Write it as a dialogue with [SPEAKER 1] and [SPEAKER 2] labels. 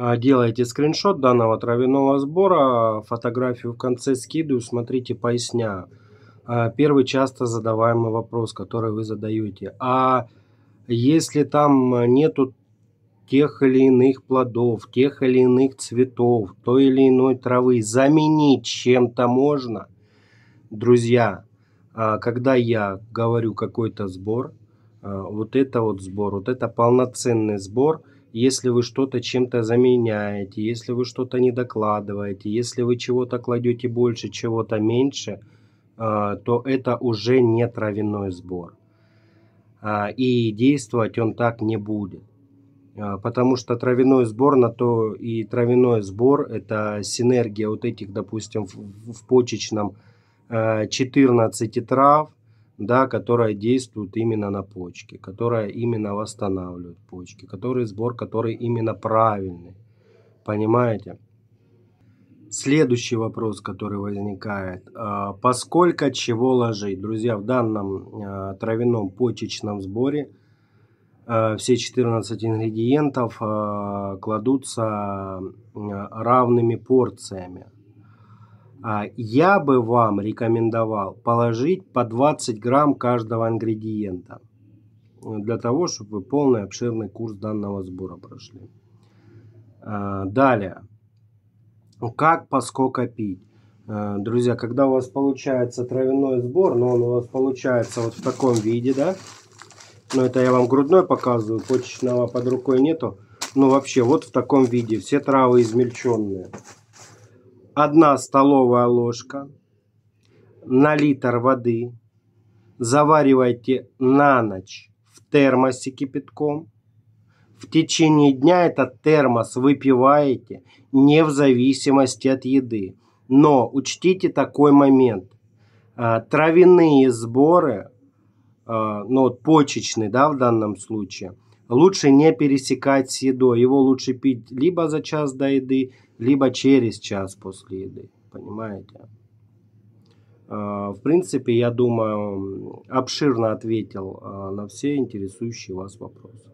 [SPEAKER 1] А, делаете скриншот данного травяного сбора, фотографию в конце скидываю, смотрите, поясняю. А, первый часто задаваемый вопрос, который вы задаете. А если там нету тех или иных плодов, тех или иных цветов, той или иной травы, заменить чем-то можно. Друзья, а, когда я говорю какой-то сбор, вот это вот сбор, вот это полноценный сбор – если вы что-то чем-то заменяете, если вы что-то не докладываете, если вы чего-то кладете больше, чего-то меньше, а, то это уже не травяной сбор. А, и действовать он так не будет. А, потому что травяной сбор на то и травяной сбор это синергия вот этих, допустим, в почечном 14 трав, да, которая действует именно на почки, которая именно восстанавливает почки, который сбор, который именно правильный. Понимаете? Следующий вопрос, который возникает. А, поскольку чего ложить? Друзья, в данном а, травяном почечном сборе а, все 14 ингредиентов кладутся равными порциями. А я бы вам рекомендовал положить по 20 грамм каждого ингредиента э, для того, чтобы вы полный обширный курс данного сбора прошли. А, далее. Как поскольку пить? Э, друзья, когда у вас получается травяной сбор, но он у вас получается вот в таком виде, да? Но это я вам грудной показываю, почечного под рукой нету. Ну вообще вот в таком виде, все травы измельченные. 1 столовая ложка на литр воды. Заваривайте на ночь в термосе кипятком. В течение дня этот термос выпиваете не в зависимости от еды. Но учтите такой момент. А, травяные сборы, а, ну вот почечный, да, в данном случае – лучше не пересекать с едой. Его лучше пить либо за час до еды, либо через час после еды. Понимаете? А, в принципе, я думаю, обширно ответил а, на все интересующие вас вопросы.